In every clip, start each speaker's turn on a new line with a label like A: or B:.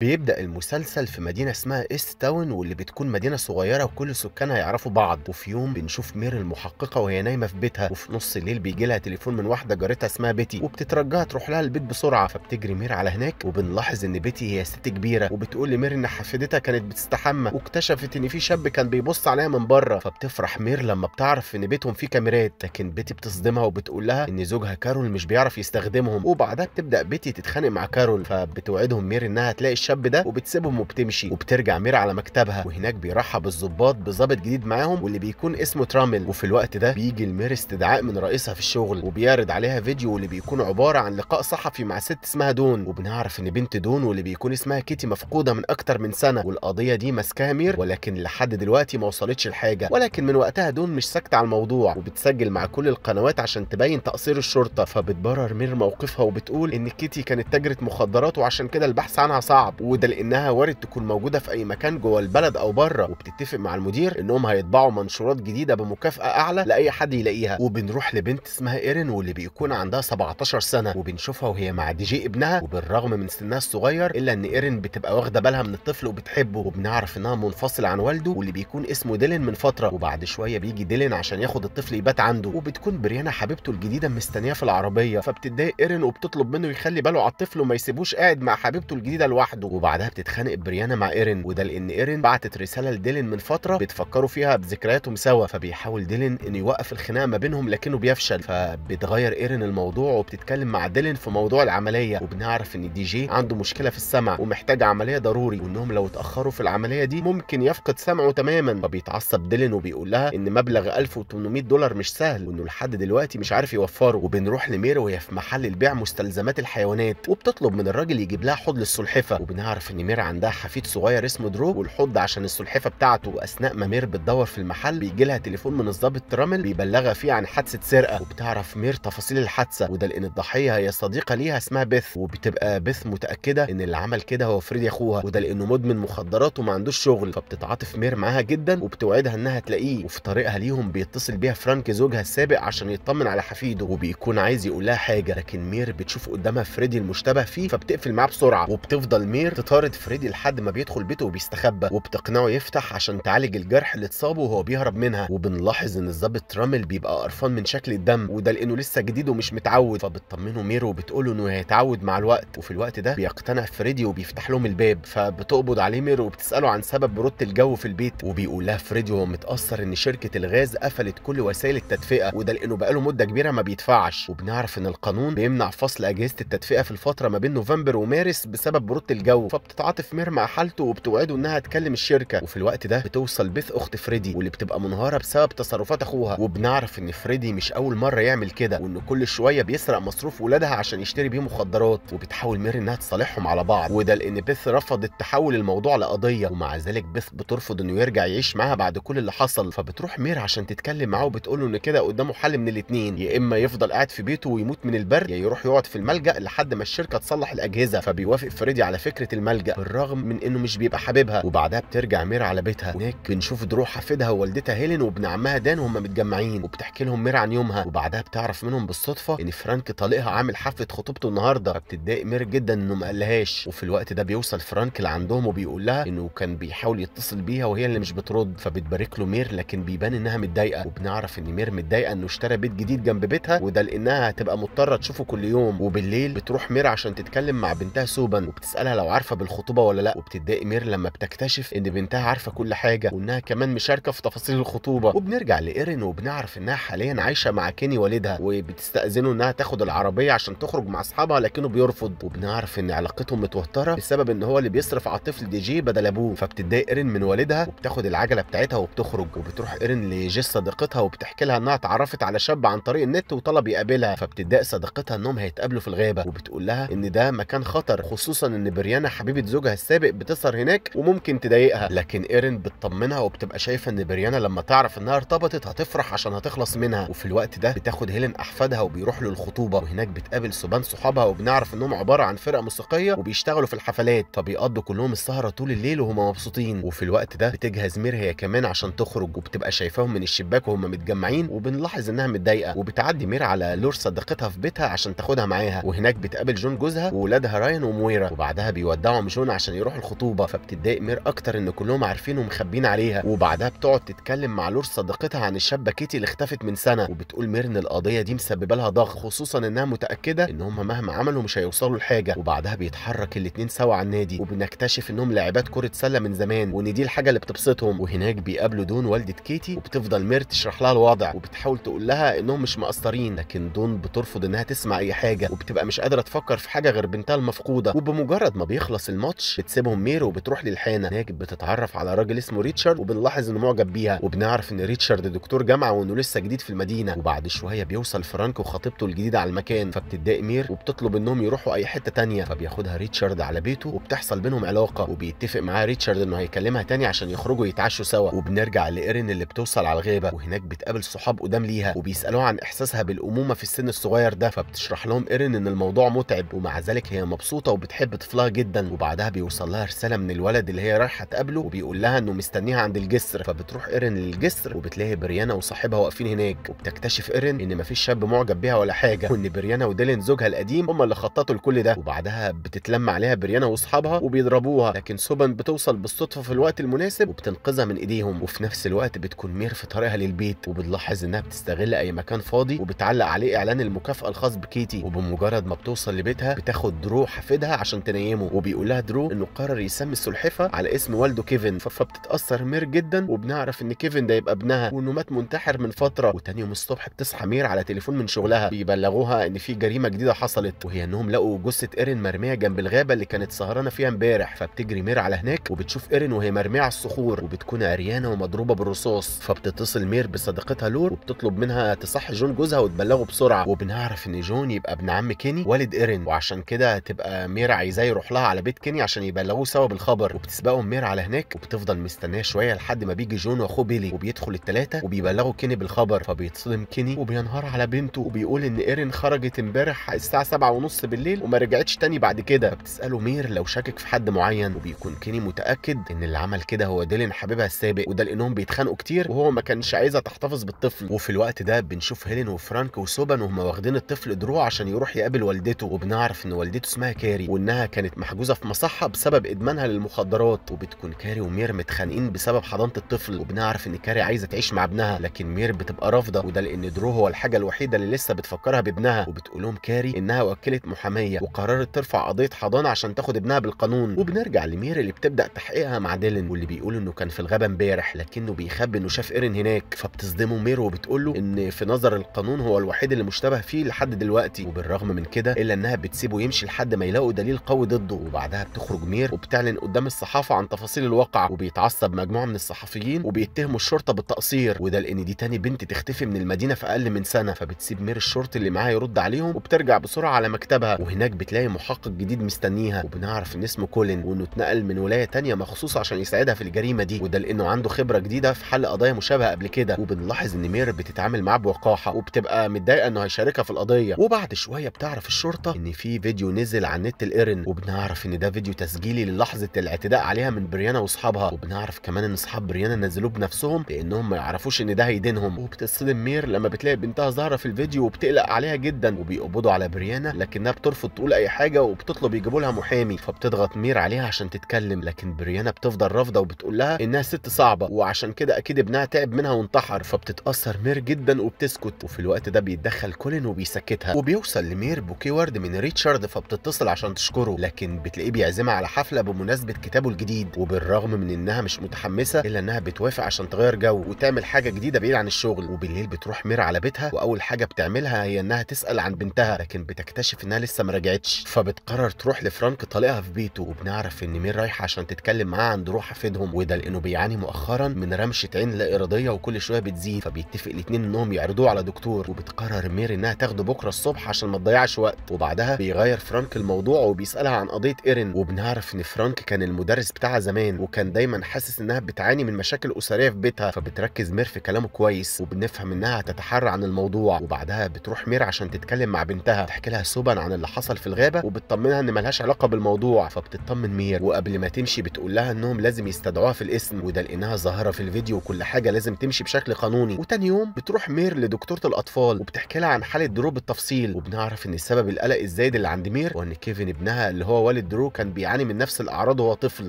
A: بيبدأ المسلسل في مدينة اسمها إيست تاون واللي بتكون مدينة صغيرة وكل سكانها يعرفوا بعض وفي يوم بنشوف مير المحققة وهي نايمة في بيتها وفي نص الليل بيجي لها تليفون من واحدة جارتها اسمها بيتي وبتترجاها تروح لها البيت بسرعة فبتجري مير على هناك وبنلاحظ إن بيتي هي ست كبيرة وبتقول لمير إن حفيدتها كانت بتستحمى واكتشفت إن في شاب كان بيبص عليها من بره فبتفرح مير لما بتعرف إن بيتهم فيه كاميرات لكن بيتي بتصدمها وبتقول لها إن زوجها كارول مش بيعرف يستخدمهم وبعدها بتبدأ بيتي تتخانق مع كارول فبتوعدهم مير إنها هتلاقي الشاب ده وبتسيبهم وبتمشي وبترجع ميرا على مكتبها وهناك بيرحب الظباط بظابط جديد معاهم واللي بيكون اسمه ترامل وفي الوقت ده بيجي لميرا استدعاء من رئيسها في الشغل وبيعرض عليها فيديو واللي بيكون عباره عن لقاء صحفي مع ست اسمها دون وبنعرف ان بنت دون واللي بيكون اسمها كيتي مفقوده من اكتر من سنه والقضيه دي ماسكاها مير ولكن لحد دلوقتي ما وصلتش لحاجه ولكن من وقتها دون مش ساكته على الموضوع وبتسجل مع كل القنوات عشان تبين تقصير الشرطه فبتبرر مير موقفها وبتقول ان كيتي كانت تاجره مخدرات وعشان كده البحث عنها صعب وده لانها وارد تكون موجوده في اي مكان جوه البلد او بره وبتتفق مع المدير انهم هيطبعوا منشورات جديده بمكافاه اعلى لاي حد يلاقيها وبنروح لبنت اسمها ايرين واللي بيكون عندها 17 سنه وبنشوفها وهي مع دي جي ابنها وبالرغم من سنها الصغير الا ان ايرين بتبقى واخده بالها من الطفل وبتحبه وبنعرف انها منفصله عن والده واللي بيكون اسمه ديلين من فتره وبعد شويه بيجي ديلين عشان ياخد الطفل يبات عنده وبتكون بريانا حبيبته الجديده مستنيه في العربيه فبتضايق ايرين وبتطلب منه يخلي باله على الطفل وما يسيبوش قاعد مع حبيبته الجديده لوحده برضه وبعدها بتتخانق بريانا مع ايرين وده لان ايرين بعتت رساله لديلين من فتره بيتفكروا فيها بذكرياتهم سوا فبيحاول ديلين انه يوقف الخناقه ما بينهم لكنه بيفشل فبتغير ايرين الموضوع وبتتكلم مع ديلين في موضوع العمليه وبنعرف ان دي جي عنده مشكله في السمع ومحتاج عمليه ضروري وانهم لو اتاخروا في العمليه دي ممكن يفقد سمعه تماما فبيتعصب ديلين وبيقول لها ان مبلغ 1800 دولار مش سهل وانه لحد دلوقتي مش عارف يوفره وبنروح لمير وهي في محل البيع مستلزمات الحيوانات وبتطلب من الراجل يجيب لها حضن السلحفه بنعرف ان مير عندها حفيد صغير اسمه درو والحض عشان السلحفه بتاعته واثناء ما مير بتدور في المحل بيجي لها تليفون من الضابط ترامل بيبلغها فيه عن حادثه سرقه وبتعرف مير تفاصيل الحادثه وده لان الضحيه هي صديقه ليها اسمها بيث وبتبقى بيث متاكده ان اللي عمل كده هو فريدي اخوها وده لانه مدمن مخدرات وما عندوش شغل فبتتعاطف مير معاها جدا وبتوعدها انها تلاقيه وفي طريقها ليهم بيتصل بيها فرانك زوجها السابق عشان يطمن على حفيده وبيكون عايز يقول لها حاجه لكن مير بتشوف قدامها فريدي المشتبه فيه فبتقفل معاه بسرعه وبتفضل مير الأمير تطارد فريدي لحد ما بيدخل بيته وبيستخبى وبتقنعه يفتح عشان تعالج الجرح اللي اتصابه وهو بيهرب منها وبنلاحظ إن الظابط رامل بيبقى قرفان من شكل الدم وده لأنه لسه جديد ومش متعود فبتطمنه ميرو وبتقوله إنه هيتعود مع الوقت وفي الوقت ده بيقتنع فريدي وبيفتح لهم الباب فبتقبض عليه ميرو وبتسأله عن سبب برودة الجو في البيت وبيقول لها فريدي وهو متأثر إن شركة الغاز قفلت كل وسائل التدفئة وده لأنه بقاله مدة كبيرة ما بيدفعش وبنعرف إن القانون بيمنع فصل أجهزة التدفئة في الفترة ما بين نوفمبر ومارس بسبب برودة الجو الجو فبتتعاطف مير مع حالته وبتوعده انها تكلم الشركه وفي الوقت ده بتوصل بيث اخت فريدي واللي بتبقى منهاره بسبب تصرفات اخوها وبنعرف ان فريدي مش اول مره يعمل كده وان كل شويه بيسرق مصروف ولادها عشان يشتري بيه مخدرات وبتحاول مير انها تصالحهم على بعض وده لان بيث رفضت تحول الموضوع لقضيه ومع ذلك بيث بترفض انه يرجع يعيش معاها بعد كل اللي حصل فبتروح مير عشان تتكلم معاه وبتقول له ان كده قدامه حل من الاثنين يا اما يفضل قاعد في بيته ويموت من البرد يا يروح يقعد في الملجا لحد ما الشركه تصلح الاجهزه فبيوافق فريدي على فكره فكره الملجا بالرغم من انه مش بيبقى حاببها وبعدها بترجع ميرا على بيتها هناك بنشوف دروع حفيدها ووالدتها هيلين وابن عمها دان وهم متجمعين وبتحكي لهم ميرا عن يومها وبعدها بتعرف منهم بالصدفه ان فرانك طالقها عامل حفله خطوبته النهارده فبتتضايق ميرا جدا انه ما قالهاش وفي الوقت ده بيوصل فرانك لعندهم وبيقول لها انه كان بيحاول يتصل بيها وهي اللي مش بترد فبتبارك له مير لكن بيبان انها متضايقه وبنعرف ان مير متضايقه انه اشترى بيت جديد جنب بيتها وده لانها هتبقى مضطره تشوفه كل يوم وبالليل بتروح مير عشان تتكلم مع بنتها سوبن وبتسالها لو عارفه بالخطوبه ولا لا وبتتضايق مير لما بتكتشف ان بنتها عارفه كل حاجه وانها كمان مشاركه في تفاصيل الخطوبه وبنرجع لايرين وبنعرف انها حاليا عايشه مع كيني والدها وبتستاذنه انها تاخد العربيه عشان تخرج مع اصحابها لكنه بيرفض وبنعرف ان علاقتهم متوتره بسبب ان هو اللي بيصرف على الطفل دي جي بدل ابوه فبتتضايق ايرين من والدها وبتاخد العجله بتاعتها وبتخرج وبتروح ايرين لجيس صديقتها وبتحكي لها انها اتعرفت على شاب عن طريق النت وطلب يقابلها فبتتضايق صديقتها انهم هيتقابلوا في الغابه وبتقول لها ان ده مكان خطر خصوصا ان بريان ديانا حبيبه زوجها السابق بتسهر هناك وممكن تضايقها لكن ايرين بتطمنها وبتبقى شايفه ان بريانا لما تعرف انها ارتبطت هتفرح عشان هتخلص منها وفي الوقت ده بتاخد هيلين احفادها وبيروح له الخطوبه وهناك بتقابل سبان صحابها وبنعرف انهم عباره عن فرقه موسيقيه وبيشتغلوا في الحفلات فبيقضوا كلهم السهره طول الليل وهما مبسوطين وفي الوقت ده بتجهز مير هي كمان عشان تخرج وبتبقى شايفاهم من الشباك وهما متجمعين وبنلاحظ انها متضايقه وبتعدي مير على لور صديقتها في بيتها عشان تاخدها معاها وهناك بتقابل جون جوزها وولادها راين وميرا وبعدها بي بيودعوا مشون عشان يروحوا الخطوبه فبتتضايق مير اكتر ان كلهم عارفين ومخبين عليها وبعدها بتقعد تتكلم مع لور صديقتها عن الشابه كيتي اللي اختفت من سنه وبتقول مير ان القضيه دي مسببه لها ضغط خصوصا انها متاكده ان هم مهما عملوا مش هيوصلوا لحاجه وبعدها بيتحرك الاثنين سوا على النادي وبنكتشف انهم لاعبات كره سله من زمان وان دي الحاجه اللي بتبسطهم وهناك بيقابلوا دون والده كيتي وبتفضل مير تشرح لها الوضع وبتحاول تقول لها انهم مش مقصرين لكن دون بترفض انها تسمع اي حاجه وبتبقى مش قادره تفكر في حاجه غير بنتها المفقوده وبمجرد ما بيخلص الماتش بتسيبهم ميرو وبتروح للحانه هناك بتتعرف على راجل اسمه ريتشارد وبنلاحظ انه معجب بيها وبنعرف ان ريتشارد دكتور جامعه وانه لسه جديد في المدينه وبعد شويه بيوصل فرانك وخطيبته الجديده على المكان فبتتضايق مير وبتطلب انهم يروحوا اي حته تانية فبياخدها ريتشارد على بيته وبتحصل بينهم علاقه وبيتفق معاه ريتشارد انه هيكلمها تاني عشان يخرجوا يتعشوا سوا وبنرجع لايرين اللي بتوصل على الغابه وهناك بتقابل صحاب قدام ليها وبيسالوها عن احساسها بالامومه في السن الصغير ده فبتشرح لهم ايرين ان الموضوع متعب ومع ذلك هي مبسوطه وبتحب طفلها جدا جدا وبعدها بيوصل لها رساله من الولد اللي هي رايحه تقابله وبيقول لها انه مستنيها عند الجسر فبتروح ايرين للجسر وبتلاقي بريانا وصاحبها واقفين هناك وبتكتشف ايرين ان مفيش شاب معجب بيها ولا حاجه وان بريانا وديلين زوجها القديم هم اللي خططوا لكل ده وبعدها بتتلم عليها بريانا واصحابها وبيضربوها لكن سوبن بتوصل بالصدفه في الوقت المناسب وبتنقذها من ايديهم وفي نفس الوقت بتكون مير في طريقها للبيت وبتلاحظ انها بتستغل اي مكان فاضي وبتعلق عليه اعلان المكافاه الخاص بكيتي وبمجرد ما بتوصل لبيتها بتاخد دروع حفيدها عشان تنيمه وبيقول لها درو انه قرر يسمي السلحفه على اسم والده كيفن فبتتاثر مير جدا وبنعرف ان كيفن ده يبقى ابنها وانه مات منتحر من فتره وتاني يوم الصبح بتصحى مير على تليفون من شغلها بيبلغوها ان في جريمه جديده حصلت وهي انهم لقوا جثه ايرين مرميه جنب الغابه اللي كانت سهرانه فيها امبارح فبتجري مير على هناك وبتشوف ايرين وهي مرميه على الصخور وبتكون عريانه ومضروبه بالرصاص فبتتصل مير بصديقتها لور وبتطلب منها تصحي جون جوزها وتبلغه بسرعه وبنعرف ان جون يبقى ابن عم كيني والد ايرين وعشان كده تبقى مير عايزاه يروح لها على بيت كيني عشان يبلغوه سوا بالخبر وبتسبقهم مير على هناك وبتفضل مستناه شويه لحد ما بيجي جون واخوه بيلي وبيدخل الثلاثه وبيبلغوا كيني بالخبر فبيتصدم كيني وبينهار على بنته وبيقول ان ايرين خرجت امبارح الساعه 7:30 بالليل وما رجعتش تاني بعد كده بتساله مير لو شاكك في حد معين وبيكون كيني متاكد ان اللي عمل كده هو ديلين حبيبها السابق وده لانهم بيتخانقوا كتير وهو ما كانش عايزه تحتفظ بالطفل وفي الوقت ده بنشوف هيلين وفرانك وسوبان وهما واخدين الطفل دروع عشان يروح يقابل والدته وبنعرف ان والدته اسمها كاري وانها كانت محجوبه محجوزه في مصحه بسبب ادمانها للمخدرات وبتكون كاري ومير متخانقين بسبب حضانه الطفل وبنعرف ان كاري عايزه تعيش مع ابنها لكن مير بتبقى رافضه وده لان درو هو الحاجه الوحيده اللي لسه بتفكرها بابنها وبتقول لهم كاري انها وكيله محاميه وقررت ترفع قضيه حضانه عشان تاخد ابنها بالقانون وبنرجع لمير اللي بتبدا تحقيقها مع ديلن واللي بيقول انه كان في الغابه امبارح لكنه بيخبي انه شاف ايرن هناك فبتصدمه مير وبتقول له ان في نظر القانون هو الوحيد اللي مشتبه فيه لحد دلوقتي وبالرغم من كده الا انها بتسيبه يمشي لحد ما يلاقوا دليل قوي ضده وبعدها بتخرج مير وبتعلن قدام الصحافه عن تفاصيل الواقع وبيتعصب مجموعه من الصحفيين وبيتهموا الشرطه بالتقصير وده لان دي تاني بنت تختفي من المدينه في اقل من سنه فبتسيب مير الشرطي اللي معاها يرد عليهم وبترجع بسرعه على مكتبها وهناك بتلاقي محقق جديد مستنيها وبنعرف ان اسمه كولين وانه اتنقل من ولايه تانية مخصوص عشان يساعدها في الجريمه دي وده لانه عنده خبره جديده في حل قضايا مشابهه قبل كده وبنلاحظ ان مير بتتعامل معاه بوقاحه وبتبقى متضايقه انه هيشاركها في القضيه وبعد شويه بتعرف الشرطه ان في فيديو نزل على نت الايرن وبنعرف بنعرف ان ده فيديو تسجيلي للحظه الاعتداء عليها من بريانا واصحابها وبنعرف كمان ان اصحاب بريانا نزلوه بنفسهم لانهم ما يعرفوش ان ده هيدينهم وبتصدم مير لما بتلاقي بنتها زهره في الفيديو وبتقلق عليها جدا وبيقبضوا على بريانا لكنها بترفض تقول اي حاجه وبتطلب يجيبوا لها محامي فبتضغط مير عليها عشان تتكلم لكن بريانا بتفضل رافضه وبتقول لها انها ست صعبه وعشان كده اكيد ابنها تعب منها وانتحر فبتتاثر مير جدا وبتسكت وفي الوقت ده بيتدخل كولين وبيسكتها وبيوصل لمير بوكي ورد من ريتشارد فبتتصل عشان تشكره لكن بتلاقيه بيعزمها على حفله بمناسبه كتابه الجديد وبالرغم من انها مش متحمسه الا انها بتوافق عشان تغير جو وتعمل حاجه جديده بعيد عن الشغل وبالليل بتروح مير على بيتها واول حاجه بتعملها هي انها تسال عن بنتها لكن بتكتشف انها لسه ما رجعتش فبتقرر تروح لفرانك طالقها في بيته وبنعرف ان مير رايحه عشان تتكلم معاه عن دروع حفيدهم وده لانه بيعاني مؤخرا من رمشه عين لا اراديه وكل شويه بتزيد فبيتفق الاثنين انهم يعرضوه على دكتور وبتقرر مير انها تاخده بكره الصبح عشان ما تضيعش وقت وبعدها بيغير فرانك الموضوع وبيسالها عن قضيه قضيه ايرين وبنعرف ان فرانك كان المدرس بتاعها زمان وكان دايما حاسس انها بتعاني من مشاكل اسريه في بيتها فبتركز مير في كلامه كويس وبنفهم انها هتتحرى عن الموضوع وبعدها بتروح مير عشان تتكلم مع بنتها تحكي لها سوبا عن اللي حصل في الغابه وبتطمنها ان ملهاش علاقه بالموضوع فبتطمن مير وقبل ما تمشي بتقول لها انهم لازم يستدعوها في الاسم وده لانها ظاهره في الفيديو وكل حاجه لازم تمشي بشكل قانوني وتاني يوم بتروح مير لدكتوره الاطفال وبتحكي لها عن حاله دروب بالتفصيل وبنعرف ان السبب القلق الزايد اللي عند مير وان كيفن ابنها اللي هو والد درو كان بيعاني من نفس الاعراض وهو طفل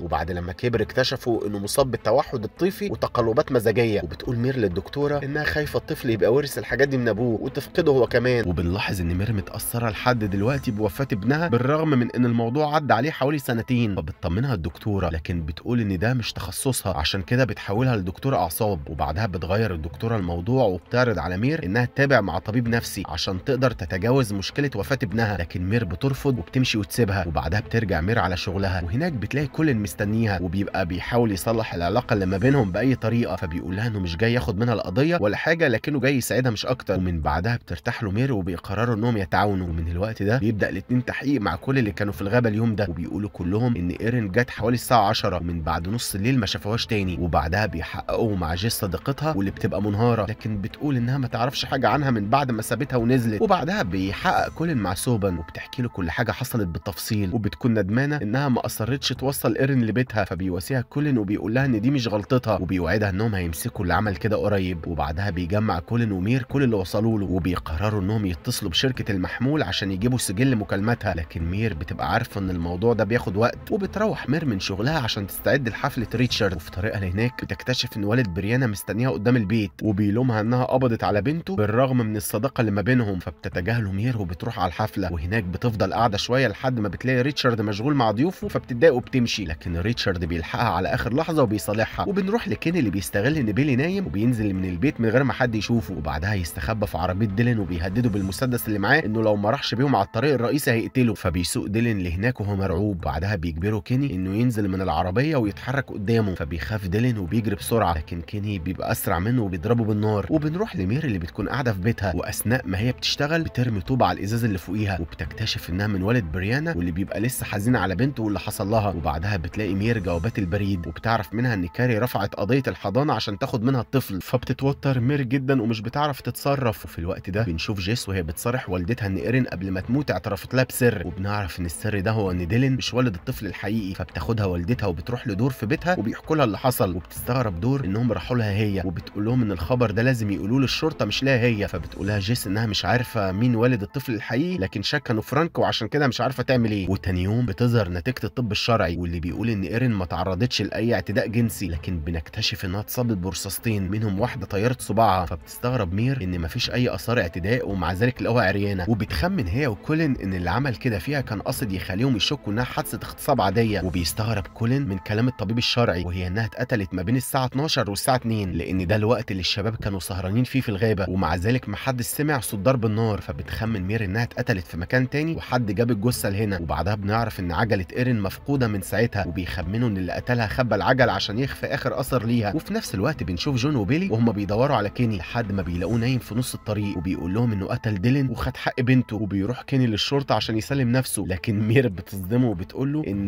A: وبعد لما كبر اكتشفوا انه مصاب بالتوحد الطيفي وتقلبات مزاجيه وبتقول مير للدكتوره انها خايفه الطفل يبقى ورث الحاجات دي من ابوه وتفقده هو كمان وبنلاحظ ان مير متاثره لحد دلوقتي بوفاه ابنها بالرغم من ان الموضوع عدى عليه حوالي سنتين فبتطمنها الدكتوره لكن بتقول ان ده مش تخصصها عشان كده بتحولها لدكتور اعصاب وبعدها بتغير الدكتوره الموضوع وبتعرض على مير انها تتابع مع طبيب نفسي عشان تقدر تتجاوز مشكله وفاه ابنها لكن مير بترفض وبتمشي وتسيبها وبعدها بت ترجع مير على شغلها وهناك بتلاقي كل مستنيها وبيبقى بيحاول يصلح العلاقه اللي ما بينهم باي طريقه فبيقول لها انه مش جاي ياخد منها القضيه ولا حاجه لكنه جاي يساعدها مش اكتر ومن بعدها بترتاح له مير وبيقرروا انهم يتعاونوا ومن الوقت ده بيبدا الاثنين تحقيق مع كل اللي كانوا في الغابه اليوم ده وبيقولوا كلهم ان ايرين جت حوالي الساعه 10 ومن بعد نص الليل ما شافوهاش تاني وبعدها بيحققوا مع جيس صديقتها واللي بتبقى منهاره لكن بتقول انها ما تعرفش حاجه عنها من بعد ما سابتها ونزلت وبعدها بيحقق كل مع سوبن وبتحكي له كل حاجه حصلت بالتفصيل وبتكون تكون ندمانه انها ما اصرتش توصل ايرن لبيتها فبيواسيها كولن وبيقول لها ان دي مش غلطتها وبيوعدها انهم هيمسكوا اللي عمل كده قريب وبعدها بيجمع كولن ومير كل اللي وصلوا له وبيقرروا انهم يتصلوا بشركه المحمول عشان يجيبوا سجل مكالماتها لكن مير بتبقى عارفه ان الموضوع ده بياخد وقت وبتروح مير من شغلها عشان تستعد لحفله ريتشارد وفي طريقها لهناك بتكتشف ان والد بريانا مستنيها قدام البيت وبيلومها انها قبضت على بنته بالرغم من الصداقه اللي ما بينهم فبتتجاهله مير وبتروح على الحفله وهناك بتفضل قاعده شويه لحد ما بتلاقي ريتشارد ريتشارد مشغول مع ضيوفه فبتتضايق وبتمشي لكن ريتشارد بيلحقها على اخر لحظه وبيصالحها وبنروح لكين اللي بيستغل ان بيلي نايم وبينزل من البيت من غير ما حد يشوفه وبعدها يستخبى في عربيه ديلين وبيهدده بالمسدس اللي معاه انه لو ما راحش بيهم على الطريق الرئيسي هيقتله فبيسوق ديلين لهناك وهو مرعوب بعدها بيجبره كيني انه ينزل من العربيه ويتحرك قدامه فبيخاف ديلين وبيجري بسرعه لكن كيني بيبقى اسرع منه وبيضربه بالنار وبنروح لمير اللي بتكون قاعده في بيتها واثناء ما هي بتشتغل بترمي طوبه على الازاز اللي فوقيها وبتكتشف انها من والد بريانا واللي بيبقى لسه حزينه على بنته واللي حصل لها وبعدها بتلاقي مير جوابات البريد وبتعرف منها ان كاري رفعت قضيه الحضانه عشان تاخد منها الطفل فبتتوتر مير جدا ومش بتعرف تتصرف وفي الوقت ده بنشوف جيس وهي بتصارح والدتها ان ايرين قبل ما تموت اعترفت لها بسر وبنعرف ان السر ده هو ان ديلين مش والد الطفل الحقيقي فبتاخدها والدتها وبتروح لدور في بيتها وبيحكوا لها اللي حصل وبتستغرب دور انهم راحوا لها هي وبتقول لهم ان الخبر ده لازم يقولوه للشرطه مش لها هي فبتقول لها جيس انها مش عارفه مين والد الطفل الحقيقي لكن شاكه انه فرانك وعشان كده مش عارفه تعمل ايه وتاني يوم بتظهر نتيجه الطب الشرعي واللي بيقول ان ايرين ما تعرضتش لاي اعتداء جنسي لكن بنكتشف انها اتصابت برصاصتين منهم واحده طيرت صباعها فبتستغرب مير ان مفيش اي اثار اعتداء ومع ذلك لقوها عريانه وبتخمن هي وكولين ان اللي عمل كده فيها كان قاصد يخليهم يشكوا انها حادثه اغتصاب عاديه وبيستغرب كولين من كلام الطبيب الشرعي وهي انها اتقتلت ما بين الساعه 12 والساعه 2 لان ده الوقت اللي الشباب كانوا سهرانين فيه في الغابه ومع ذلك محدش سمع صوت ضرب النار فبتخمن مير انها اتقتلت في مكان تاني وحد جاب الجثه لهنا وبعدها بنعرف بنعرف ان عجله ايرين مفقوده من ساعتها وبيخمنوا ان اللي قتلها خبى العجل عشان يخفي اخر اثر ليها وفي نفس الوقت بنشوف جون وبيلي وهم بيدوروا على كيني لحد ما بيلاقوه نايم في نص الطريق وبيقول لهم انه قتل ديلين وخد حق بنته وبيروح كيني للشرطه عشان يسلم نفسه لكن مير بتصدمه وبتقول له ان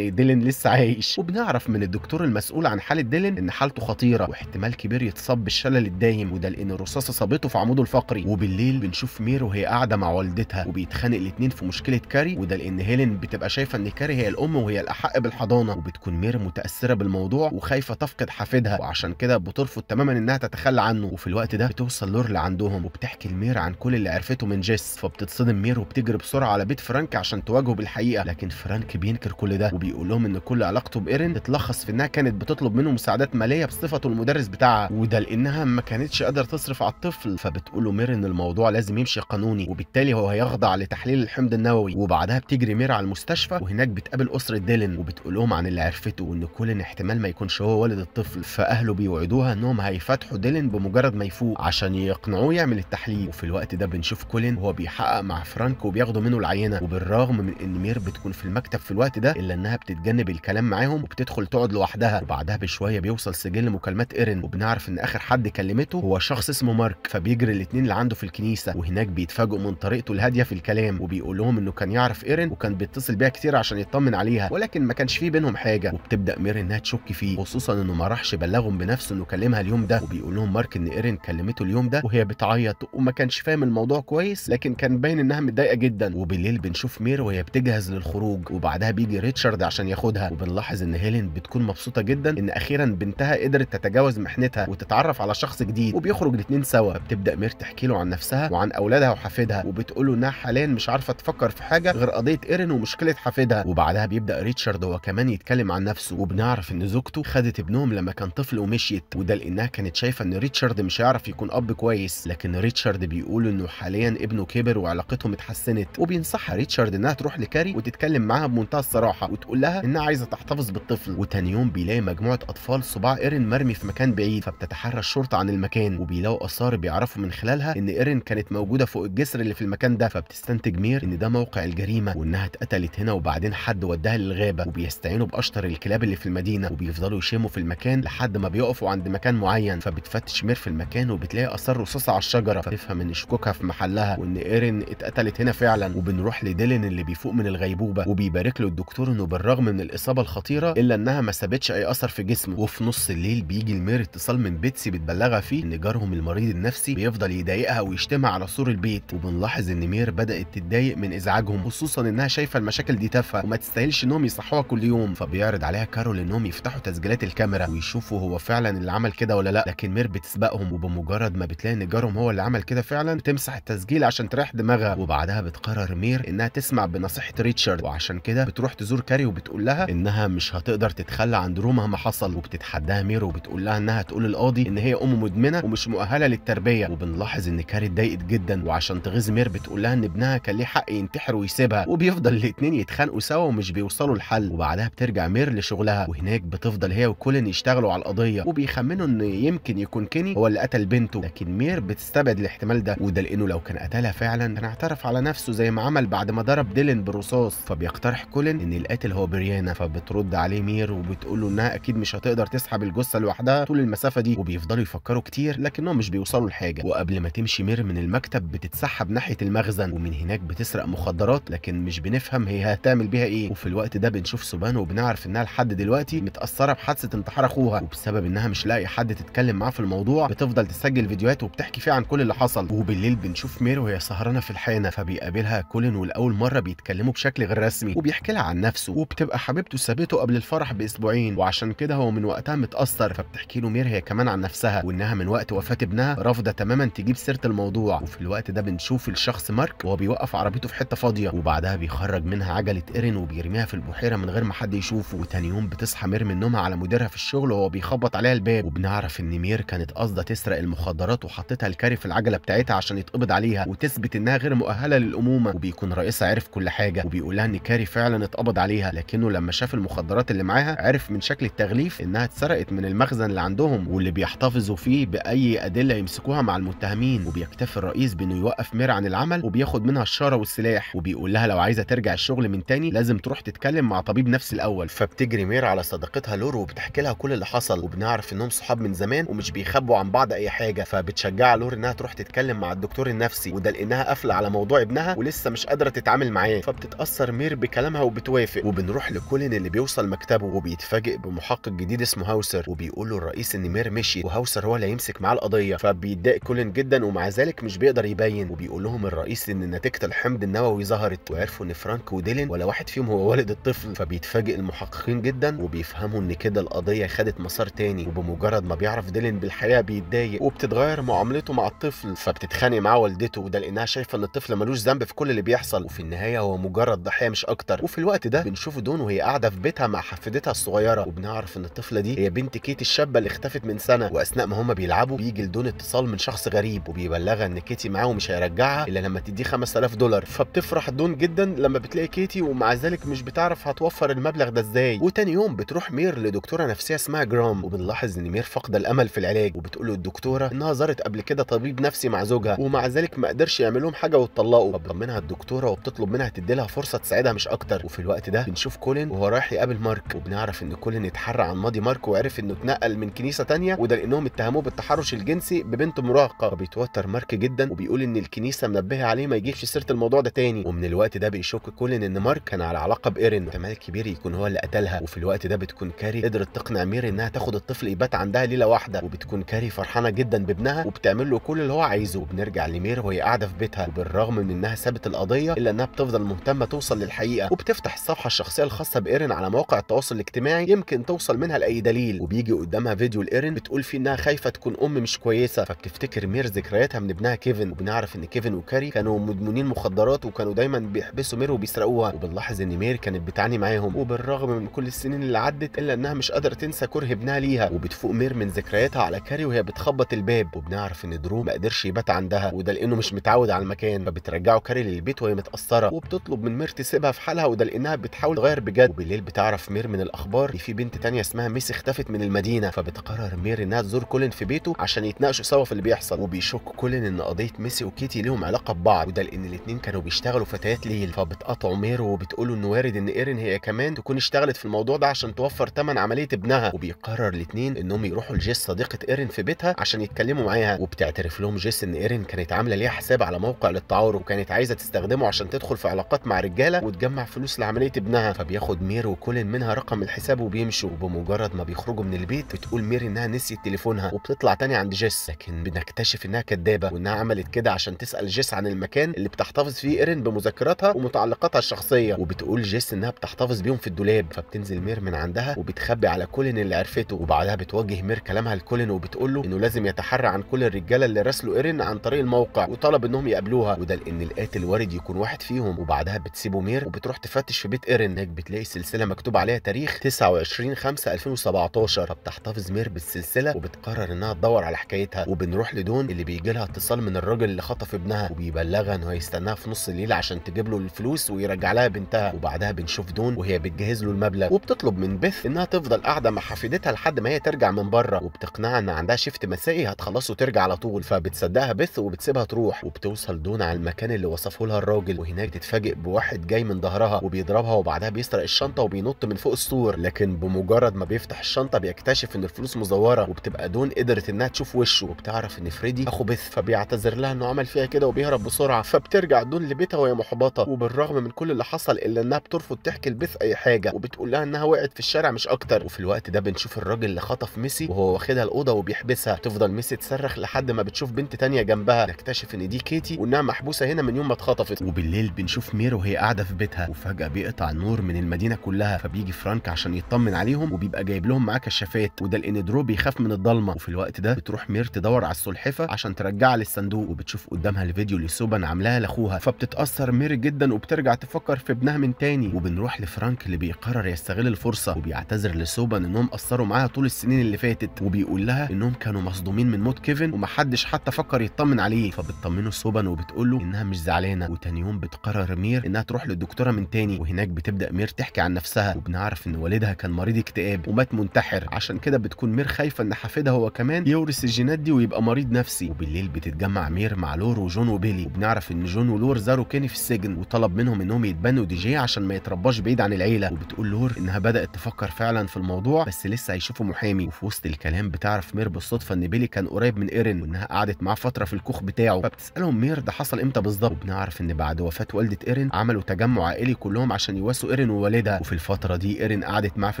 A: ديلين لسه عايش وبنعرف من الدكتور المسؤول عن حاله ديلين ان حالته خطيره واحتمال كبير يتصاب بالشلل الدايم وده لان الرصاصه صابته في عموده الفقري وبالليل بنشوف مير وهي قاعده مع والدتها وبيتخانق الاثنين في مشكله كاري وده لان هيلين بتبقى بتبقى شايفه ان كاري هي الام وهي الاحق بالحضانه وبتكون مير متاثره بالموضوع وخايفه تفقد حفيدها وعشان كده بترفض تماما انها تتخلى عنه وفي الوقت ده بتوصل لور لعندهم وبتحكي لمير عن كل اللي عرفته من جيس فبتتصدم مير وبتجري بسرعه على بيت فرانك عشان تواجهه بالحقيقه لكن فرانك بينكر كل ده وبيقول لهم ان كل علاقته بايرن تتلخص في انها كانت بتطلب منه مساعدات ماليه بصفته المدرس بتاعها وده لانها ما كانتش قادره تصرف على الطفل فبتقول له مير ان الموضوع لازم يمشي قانوني وبالتالي هو هيخضع لتحليل الحمض النووي وبعدها بتجري مير على المستشفى المستشفى وهناك بتقابل اسره ديلن وبتقول لهم عن اللي عرفته وان كولين احتمال ما يكونش هو والد الطفل فاهله بيوعدوها انهم هيفتحوا ديلن بمجرد ما يفوق عشان يقنعوه يعمل التحليل وفي الوقت ده بنشوف كولين وهو بيحقق مع فرانك وبياخدوا منه العينه وبالرغم من ان مير بتكون في المكتب في الوقت ده الا انها بتتجنب الكلام معاهم وبتدخل تقعد لوحدها وبعدها بشويه بيوصل سجل مكالمات ايرن وبنعرف ان اخر حد كلمته هو شخص اسمه مارك فبيجري الاثنين اللي عنده في الكنيسه وهناك بيتفاجئوا من طريقته الهاديه في الكلام وبيقول لهم انه كان يعرف ايرن وكان بيتصل بيها بيها كتير عشان يطمن عليها ولكن ما كانش في بينهم حاجه وبتبدا ميري انها تشك فيه خصوصا انه ما راحش بلغهم بنفسه انه كلمها اليوم ده وبيقول لهم مارك ان ايرين كلمته اليوم ده وهي بتعيط وما كانش فاهم الموضوع كويس لكن كان باين انها متضايقه جدا وبالليل بنشوف ميري وهي بتجهز للخروج وبعدها بيجي ريتشارد عشان ياخدها وبنلاحظ ان هيلين بتكون مبسوطه جدا ان اخيرا بنتها قدرت تتجاوز محنتها وتتعرف على شخص جديد وبيخرج الاثنين سوا بتبدا مير تحكي له عن نفسها وعن اولادها وحفيدها وبتقول له انها حاليا مش عارفه تفكر في حاجه غير قضيه ايرين ومشكله كانت حفيدها وبعدها بيبدا ريتشارد هو كمان يتكلم عن نفسه وبنعرف ان زوجته خدت ابنهم لما كان طفل ومشيت وده لانها كانت شايفه ان ريتشارد مش هيعرف يكون اب كويس لكن ريتشارد بيقول انه حاليا ابنه كبر وعلاقتهم اتحسنت وبينصحها ريتشارد انها تروح لكاري وتتكلم معاها بمنتهى الصراحه وتقول لها انها عايزه تحتفظ بالطفل وتاني يوم بيلاقي مجموعه اطفال صباع ايرن مرمي في مكان بعيد فبتتحرى الشرطه عن المكان وبيلاقوا اثار بيعرفوا من خلالها ان ايرن كانت موجوده فوق الجسر اللي في المكان ده فبتستنتج مير ان ده موقع الجريمه وانها اتقتلت هنا هنا وبعدين حد وداها للغابه وبيستعينوا باشطر الكلاب اللي في المدينه وبيفضلوا يشموا في المكان لحد ما بيقفوا عند مكان معين فبتفتش مير في المكان وبتلاقي اثار رصاصه على الشجره فتفهم ان شكوكها في محلها وان ايرين اتقتلت هنا فعلا وبنروح لديلين اللي بيفوق من الغيبوبه وبيبارك له الدكتور انه بالرغم من الاصابه الخطيره الا انها ما سابتش اي اثر في جسمه وفي نص الليل بيجي المير اتصال من بيتسي بتبلغها فيه ان جارهم المريض النفسي بيفضل يضايقها ويشتمها على سور البيت وبنلاحظ ان مير بدات تتضايق من ازعاجهم خصوصا انها شايفه المشاكل الجمل دي تافهه وما تستاهلش انهم يصحوها كل يوم فبيعرض عليها كارول انهم يفتحوا تسجيلات الكاميرا ويشوفوا هو فعلا اللي عمل كده ولا لا لكن مير بتسبقهم وبمجرد ما بتلاقي ان جارهم هو اللي عمل كده فعلا تمسح التسجيل عشان تريح دماغها وبعدها بتقرر مير انها تسمع بنصيحه ريتشارد وعشان كده بتروح تزور كاري وبتقول لها انها مش هتقدر تتخلى عن درو مهما حصل وبتتحداها مير وبتقول لها انها تقول القاضي ان هي ام مدمنه ومش مؤهله للتربيه وبنلاحظ ان كاري اتضايقت جدا وعشان تغيظ مير بتقول لها ان ابنها كان ليه حق ينتحر ويسيبها وبيفضل الاثنين بيتخانقوا سوا ومش بيوصلوا لحل وبعدها بترجع مير لشغلها وهناك بتفضل هي وكولن يشتغلوا على القضيه وبيخمنوا ان يمكن يكون كيني هو اللي قتل بنته لكن مير بتستبعد الاحتمال ده وده لانه لو كان قتلها فعلا كان اعترف على نفسه زي ما عمل بعد ما ضرب ديلن بالرصاص فبيقترح كولن ان القاتل هو بريانا فبترد عليه مير وبتقول له انها اكيد مش هتقدر تسحب الجثه لوحدها طول المسافه دي وبيفضلوا يفكروا كتير لكنهم مش بيوصلوا لحاجه وقبل ما تمشي مير من المكتب بتتسحب ناحيه المخزن ومن هناك بتسرق مخدرات لكن مش بنفهم هي هتعمل بيها ايه وفي الوقت ده بنشوف سوبان وبنعرف انها لحد دلوقتي متاثره بحادثه انتحار اخوها وبسبب انها مش لاقي حد تتكلم معاه في الموضوع بتفضل تسجل فيديوهات وبتحكي فيها عن كل اللي حصل وبالليل بنشوف مير وهي سهرانه في الحانه فبيقابلها كولن ولاول مره بيتكلموا بشكل غير رسمي وبيحكي لها عن نفسه وبتبقى حبيبته سابته قبل الفرح باسبوعين وعشان كده هو من وقتها متاثر فبتحكي له مير هي كمان عن نفسها وانها من وقت وفاه ابنها رافضه تماما تجيب سيره الموضوع وفي الوقت ده بنشوف الشخص مارك وهو بيوقف عربيته في حته فاضيه وبعدها بيخرج منها عجلة إيرين وبيرميها في البحيرة من غير ما حد يشوفه وتاني يوم بتصحى مير من نومها على مديرها في الشغل وهو بيخبط عليها الباب وبنعرف إن مير كانت قاصدة تسرق المخدرات وحطتها الكاري في العجلة بتاعتها عشان يتقبض عليها وتثبت إنها غير مؤهلة للأمومة وبيكون رئيسها عرف كل حاجة وبيقول لها إن كاري فعلا اتقبض عليها لكنه لما شاف المخدرات اللي معاها عرف من شكل التغليف إنها اتسرقت من المخزن اللي عندهم واللي بيحتفظوا فيه بأي أدلة يمسكوها مع المتهمين وبيكتفي الرئيس بإنه يوقف مير عن العمل وبياخد منها الشارة والسلاح وبيقول لها لو عايزة ترجع الشغل من تاني لازم تروح تتكلم مع طبيب نفسي الاول فبتجري مير على صديقتها لورو وبتحكي لها كل اللي حصل وبنعرف انهم صحاب من زمان ومش بيخبوا عن بعض اي حاجه فبتشجع لور انها تروح تتكلم مع الدكتور النفسي وده لانها قافله على موضوع ابنها ولسه مش قادره تتعامل معاه فبتتاثر مير بكلامها وبتوافق وبنروح لكولين اللي بيوصل مكتبه وبيتفاجئ بمحقق جديد اسمه هاوسر وبيقول له الرئيس ان مير مشي وهاوسر هو اللي هيمسك معاه القضيه فبيتضايق كولين جدا ومع ذلك مش بيقدر يبين وبيقول لهم الرئيس ان نتيجه الحمض النووي ظهرت وعرفوا ان فرانك وديل جيلين ولا واحد فيهم هو والد الطفل فبيتفاجئ المحققين جدا وبيفهموا ان كده القضيه خدت مسار تاني وبمجرد ما بيعرف ديلين بالحقيقه بيتضايق وبتتغير معاملته مع الطفل فبتتخانق معاه والدته وده لانها شايفه ان الطفل ملوش ذنب في كل اللي بيحصل وفي النهايه هو مجرد ضحيه مش اكتر وفي الوقت ده بنشوف دون وهي قاعده في بيتها مع حفيدتها الصغيره وبنعرف ان الطفله دي هي بنت كيتي الشابه اللي اختفت من سنه واثناء ما هما بيلعبوا بيجي لدون اتصال من شخص غريب وبيبلغها ان كيتي معاه ومش هيرجعها الا لما تديه 5000 دولار فبتفرح دون جدا لما بتلاقي كيتي بيتي ومع ذلك مش بتعرف هتوفر المبلغ ده ازاي وتاني يوم بتروح مير لدكتوره نفسيه اسمها جرام وبنلاحظ ان مير فاقده الامل في العلاج وبتقول له الدكتوره انها زارت قبل كده طبيب نفسي مع زوجها ومع ذلك ما قدرش يعمل لهم حاجه واتطلقوا فبطمنها الدكتوره وبتطلب منها تدي لها فرصه تساعدها مش اكتر وفي الوقت ده بنشوف كولين وهو رايح يقابل مارك وبنعرف ان كولين اتحرى عن ماضي مارك وعرف انه اتنقل من كنيسه تانية وده لانهم اتهموه بالتحرش الجنسي ببنت مراهقه فبيتوتر مارك جدا وبيقول ان الكنيسه منبهه عليه ما يجيبش سيره الموضوع ده تاني ومن الوقت ده بيشك كولين ان ان مارك كان على علاقه بايرين احتمال كبير يكون هو اللي قتلها وفي الوقت ده بتكون كاري قدرت تقنع ميري انها تاخد الطفل يبات عندها ليله واحده وبتكون كاري فرحانه جدا بابنها وبتعمل له كل اللي هو عايزه وبنرجع لمير وهي قاعده في بيتها وبالرغم من انها سابت القضيه الا انها بتفضل مهتمه توصل للحقيقه وبتفتح الصفحه الشخصيه الخاصه بايرين على مواقع التواصل الاجتماعي يمكن توصل منها لاي دليل وبيجي قدامها فيديو لايرين بتقول فيه انها خايفه تكون ام مش كويسه فبتفتكر مير ذكرياتها من ابنها كيفن وبنعرف ان كيفن وكاري كانوا مدمنين مخدرات وكانوا دايما بيحبسوا مير وبيسرقوها وبنلاحظ ان مير كانت بتعاني معاهم وبالرغم من كل السنين اللي عدت الا انها مش قادره تنسى كره ابنها ليها وبتفوق مير من ذكرياتها على كاري وهي بتخبط الباب وبنعرف ان درو ما قدرش يبات عندها وده لانه مش متعود على المكان فبترجعه كاري للبيت وهي متاثره وبتطلب من مير تسيبها في حالها وده لانها بتحاول تغير بجد وبالليل بتعرف مير من الاخبار ان في بنت تانية اسمها ميسي اختفت من المدينه فبتقرر مير انها تزور كولين في بيته عشان يتناقشوا سوا في اللي بيحصل وبيشك كولين ان قضيه ميسي وكيتي لهم علاقه ببعض وده لان الاثنين كانوا بيشتغلوا فتيات ليل فبتقطعوا مير خير وبتقولوا انه وارد ان ايرين هي كمان تكون اشتغلت في الموضوع ده عشان توفر ثمن عمليه ابنها وبيقرر الاثنين انهم يروحوا لجيس صديقه ايرين في بيتها عشان يتكلموا معاها وبتعترف لهم جيس ان ايرين كانت عامله ليها حساب على موقع للتعاور وكانت عايزه تستخدمه عشان تدخل في علاقات مع رجاله وتجمع فلوس لعمليه ابنها فبياخد مير وكولين منها رقم الحساب وبيمشوا وبمجرد ما بيخرجوا من البيت بتقول مير انها نسيت تليفونها وبتطلع تاني عند جيس لكن بنكتشف انها كدابه وانها عملت كده عشان تسال جيس عن المكان اللي بتحتفظ فيه ايرين بمذكراتها ومتعلقاتها الشخصيه الشخصيه وبتقول جيس انها بتحتفظ بيهم في الدولاب فبتنزل مير من عندها وبتخبي على كولن اللي عرفته وبعدها بتوجه مير كلامها لكولن وبتقول له انه لازم يتحرى عن كل الرجاله اللي راسلوا ايرين عن طريق الموقع وطلب انهم يقابلوها وده لان القاتل وارد يكون واحد فيهم وبعدها بتسيبه مير وبتروح تفتش في بيت ايرين هناك بتلاقي سلسله مكتوب عليها تاريخ 29 5 2017 فبتحتفظ مير بالسلسله وبتقرر انها تدور على حكايتها وبنروح لدون اللي بيجي لها اتصال من الراجل اللي خطف ابنها وبيبلغها انه هيستناها في نص الليل عشان تجيب له الفلوس ويرجع بترجع لها بنتها وبعدها بنشوف دون وهي بتجهز له المبلغ وبتطلب من بث انها تفضل قاعده مع حفيدتها لحد ما هي ترجع من بره وبتقنعها ان عندها شيفت مسائي هتخلصه وترجع على طول فبتصدقها بث وبتسيبها تروح وبتوصل دون على المكان اللي وصفه لها الراجل وهناك تتفاجئ بواحد جاي من ظهرها وبيضربها وبعدها بيسرق الشنطه وبينط من فوق السور لكن بمجرد ما بيفتح الشنطه بيكتشف ان الفلوس مزوره وبتبقى دون قدرت انها تشوف وشه وبتعرف ان فريدي اخو بث فبيعتذر لها انه عمل فيها كده وبيهرب بسرعه فبترجع دون لبيتها وهي محبطه وبالرغم من كل اللي حصل الا انها بترفض تحكي لبيث اي حاجه وبتقول لها انها وقعت في الشارع مش اكتر وفي الوقت ده بنشوف الراجل اللي خطف ميسي وهو واخدها الاوضه وبيحبسها تفضل ميسي تصرخ لحد ما بتشوف بنت تانية جنبها نكتشف ان دي كيتي وانها محبوسه هنا من يوم ما اتخطفت وبالليل بنشوف مير وهي قاعده في بيتها وفجاه بيقطع النور من المدينه كلها فبيجي فرانك عشان يطمن عليهم وبيبقى جايب لهم معاه كشافات وده لان درو بيخاف من الضلمه وفي الوقت ده بتروح مير تدور على السلحفه عشان ترجعها للصندوق وبتشوف قدامها الفيديو اللي سوبان عاملاها لاخوها فبتتاثر مير جدا وبترجع تفكر بيفكر في ابنها من تاني وبنروح لفرانك اللي بيقرر يستغل الفرصه وبيعتذر لسوبان انهم قصروا معاها طول السنين اللي فاتت وبيقول لها انهم كانوا مصدومين من موت كيفن ومحدش حتى فكر يطمن عليه فبتطمنه سوبان وبتقول له انها مش زعلانه وتاني يوم بتقرر مير انها تروح للدكتوره من تاني وهناك بتبدا مير تحكي عن نفسها وبنعرف ان والدها كان مريض اكتئاب ومات منتحر عشان كده بتكون مير خايفه ان حفيدها هو كمان يورث الجينات دي ويبقى مريض نفسي وبالليل بتتجمع مير مع لور وجون وبيلي وبنعرف ان جون ولور زاروا كيني في السجن وطلب منهم انهم بانو دي جي عشان ما يترباش بعيد عن العيله وبتقول لور انها بدات تفكر فعلا في الموضوع بس لسه هيشوفوا محامي وفي وسط الكلام بتعرف مير بالصدفه ان بيلي كان قريب من ايرن وانها قعدت معاه فتره في الكوخ بتاعه فبتسالهم مير ده حصل امتى بالظبط وبنعرف ان بعد وفاه والده ايرن عملوا تجمع عائلي كلهم عشان يواسوا ايرن ووالدها وفي الفتره دي ايرن قعدت معاه في